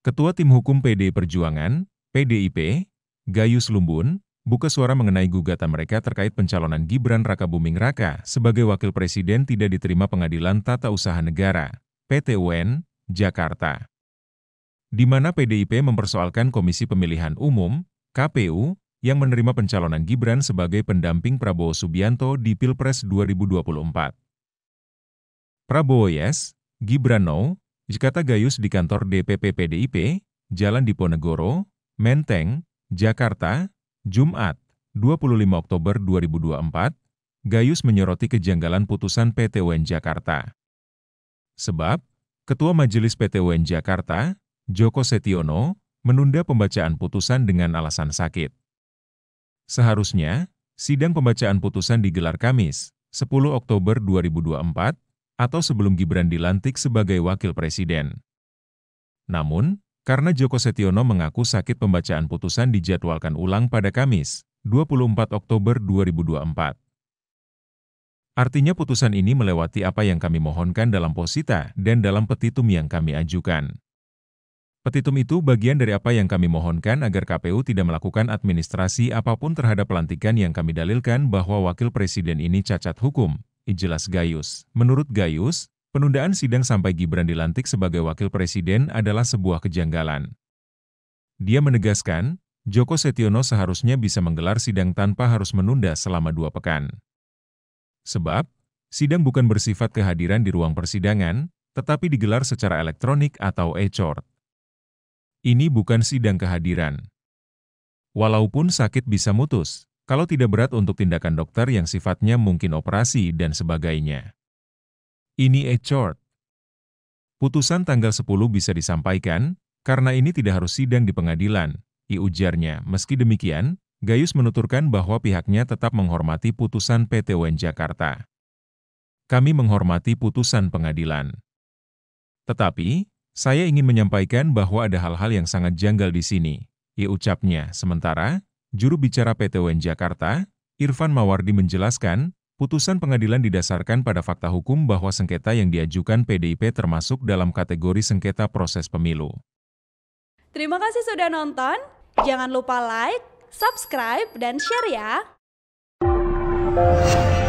Ketua Tim Hukum PD Perjuangan, PDIP, Gayus Lumbun, buka suara mengenai gugatan mereka terkait pencalonan Gibran Raka Buming Raka sebagai Wakil Presiden tidak diterima Pengadilan Tata Usaha Negara, PT UN, Jakarta. Di mana PDIP mempersoalkan Komisi Pemilihan Umum, KPU, yang menerima pencalonan Gibran sebagai pendamping Prabowo Subianto di Pilpres 2024. Prabowo Yes, Gibran No, Jakarta Gayus di kantor DPP PDIP, Jalan Diponegoro, Menteng, Jakarta, Jumat, 25 Oktober 2024, Gayus menyoroti kejanggalan putusan PT UN Jakarta. Sebab, Ketua Majelis PT UN Jakarta, Joko Setiono, menunda pembacaan putusan dengan alasan sakit. Seharusnya, sidang pembacaan putusan digelar Kamis, 10 Oktober 2024, atau sebelum Gibran dilantik sebagai wakil presiden. Namun, karena Joko Setiono mengaku sakit pembacaan putusan dijadwalkan ulang pada Kamis, 24 Oktober 2024. Artinya putusan ini melewati apa yang kami mohonkan dalam posita dan dalam petitum yang kami ajukan. Petitum itu bagian dari apa yang kami mohonkan agar KPU tidak melakukan administrasi apapun terhadap pelantikan yang kami dalilkan bahwa Wakil Presiden ini cacat hukum, jelas Gayus. Menurut Gayus, penundaan sidang sampai Gibran dilantik sebagai wakil presiden adalah sebuah kejanggalan. Dia menegaskan, Joko Setiono seharusnya bisa menggelar sidang tanpa harus menunda selama dua pekan. Sebab, sidang bukan bersifat kehadiran di ruang persidangan, tetapi digelar secara elektronik atau e-court. Ini bukan sidang kehadiran. Walaupun sakit bisa mutus, kalau tidak berat untuk tindakan dokter yang sifatnya mungkin operasi dan sebagainya. Ini a chart Putusan tanggal 10 bisa disampaikan, karena ini tidak harus sidang di pengadilan, i ujarnya. Meski demikian, Gayus menuturkan bahwa pihaknya tetap menghormati putusan PT UN Jakarta. Kami menghormati putusan pengadilan. Tetapi, saya ingin menyampaikan bahwa ada hal-hal yang sangat janggal di sini, i ucapnya. Sementara, Juru bicara PT UN Jakarta, Irfan Mawardi menjelaskan, putusan pengadilan didasarkan pada fakta hukum bahwa sengketa yang diajukan PDIP termasuk dalam kategori sengketa proses pemilu. Terima kasih sudah nonton, jangan lupa like, subscribe, dan share ya!